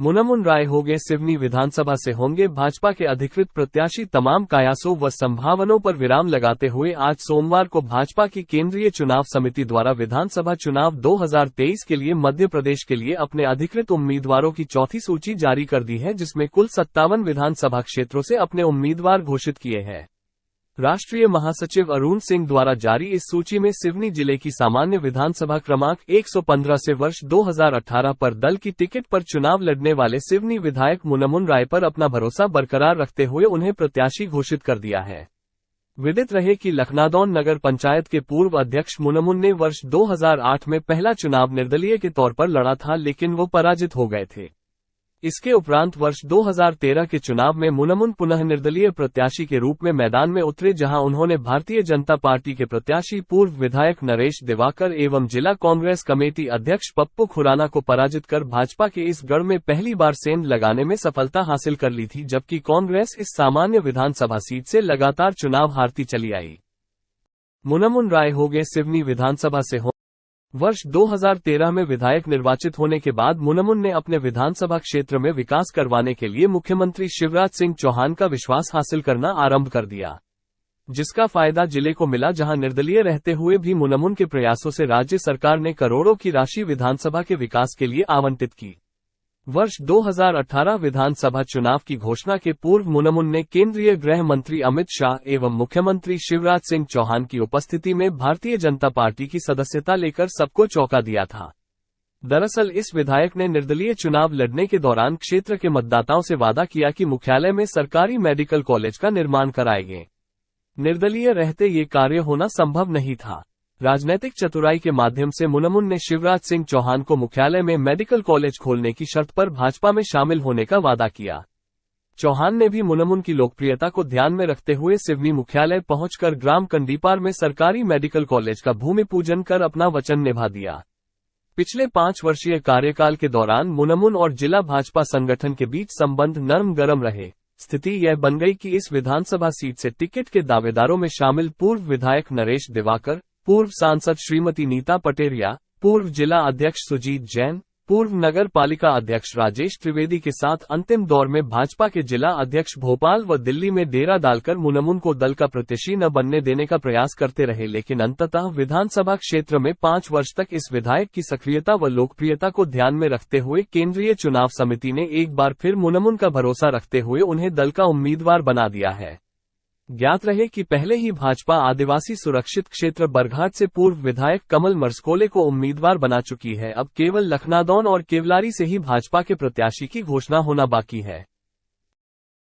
मुनमुन राय होंगे सिवनी विधानसभा से होंगे भाजपा के अधिकृत प्रत्याशी तमाम कायासों व संभावनों पर विराम लगाते हुए आज सोमवार को भाजपा की केंद्रीय चुनाव समिति द्वारा विधानसभा चुनाव 2023 के लिए मध्य प्रदेश के लिए अपने अधिकृत उम्मीदवारों की चौथी सूची जारी कर दी है जिसमें कुल सत्तावन विधानसभा क्षेत्रों से अपने उम्मीदवार घोषित किए हैं राष्ट्रीय महासचिव अरुण सिंह द्वारा जारी इस सूची में सिवनी जिले की सामान्य विधानसभा क्रमांक 115 से वर्ष 2018 पर दल की टिकट पर चुनाव लड़ने वाले सिवनी विधायक मुनमुन राय पर अपना भरोसा बरकरार रखते हुए उन्हें प्रत्याशी घोषित कर दिया है विदित रहे कि लखनादौन नगर पंचायत के पूर्व अध्यक्ष मुनमुन ने वर्ष 2008 में पहला चुनाव निर्दलीय के तौर पर लड़ा था लेकिन वो पराजित हो गए थे इसके उपरांत वर्ष 2013 के चुनाव में मुनमुन पुनः निर्दलीय प्रत्याशी के रूप में मैदान में उतरे जहां उन्होंने भारतीय जनता पार्टी के प्रत्याशी पूर्व विधायक नरेश दिवाकर एवं जिला कांग्रेस कमेटी अध्यक्ष पप्पू खुराना को पराजित कर भाजपा के इस गढ़ में पहली बार सेंध लगाने में सफलता हासिल कर ली थी जबकि कांग्रेस इस सामान्य विधानसभा सीट से लगातार चुनाव हारती चली आई मुनमुन राय हो गए सिवनी विधानसभा से वर्ष 2013 में विधायक निर्वाचित होने के बाद मुनमुन ने अपने विधानसभा क्षेत्र में विकास करवाने के लिए मुख्यमंत्री शिवराज सिंह चौहान का विश्वास हासिल करना आरंभ कर दिया जिसका फायदा जिले को मिला जहां निर्दलीय रहते हुए भी मुनमुन के प्रयासों से राज्य सरकार ने करोड़ों की राशि विधानसभा के विकास के लिए आवंटित की वर्ष 2018 विधानसभा चुनाव की घोषणा के पूर्व मुनमुन ने केंद्रीय गृह मंत्री अमित शाह एवं मुख्यमंत्री शिवराज सिंह चौहान की उपस्थिति में भारतीय जनता पार्टी की सदस्यता लेकर सबको चौंका दिया था दरअसल इस विधायक ने निर्दलीय चुनाव लड़ने के दौरान क्षेत्र के मतदाताओं से वादा किया कि मुख्यालय में सरकारी मेडिकल कॉलेज का निर्माण कराएंगे निर्दलीय रहते ये कार्य होना संभव नहीं था राजनीतिक चतुराई के माध्यम से मुनमुन ने शिवराज सिंह चौहान को मुख्यालय में मेडिकल कॉलेज खोलने की शर्त पर भाजपा में शामिल होने का वादा किया चौहान ने भी मुनमुन की लोकप्रियता को ध्यान में रखते हुए सिवनी मुख्यालय पहुंचकर ग्राम कंडीपार में सरकारी मेडिकल कॉलेज का भूमि पूजन कर अपना वचन निभा दिया पिछले पांच वर्षीय कार्यकाल के दौरान मुनमुन और जिला भाजपा संगठन के बीच संबंध नर्म गरम रहे स्थिति यह बन गई कि इस विधानसभा सीट से टिकट के दावेदारों में शामिल पूर्व विधायक नरेश दिवाकर पूर्व सांसद श्रीमती नीता पटेरिया पूर्व जिला अध्यक्ष सुजीत जैन पूर्व नगर पालिका अध्यक्ष राजेश त्रिवेदी के साथ अंतिम दौर में भाजपा के जिला अध्यक्ष भोपाल व दिल्ली में डेरा डालकर मुनमुन को दल का प्रत्याशी न बनने देने का प्रयास करते रहे लेकिन अंततः विधानसभा क्षेत्र में पांच वर्ष तक इस विधायक की सक्रियता व लोकप्रियता को ध्यान में रखते हुए केंद्रीय चुनाव समिति ने एक बार फिर मुनमुन का भरोसा रखते हुए उन्हें दल का उम्मीदवार बना दिया है ज्ञात रहे कि पहले ही भाजपा आदिवासी सुरक्षित क्षेत्र बरघाट से पूर्व विधायक कमल मरसकोले को उम्मीदवार बना चुकी है अब केवल लखनादौन और केवलारी से ही भाजपा के प्रत्याशी की घोषणा होना बाकी है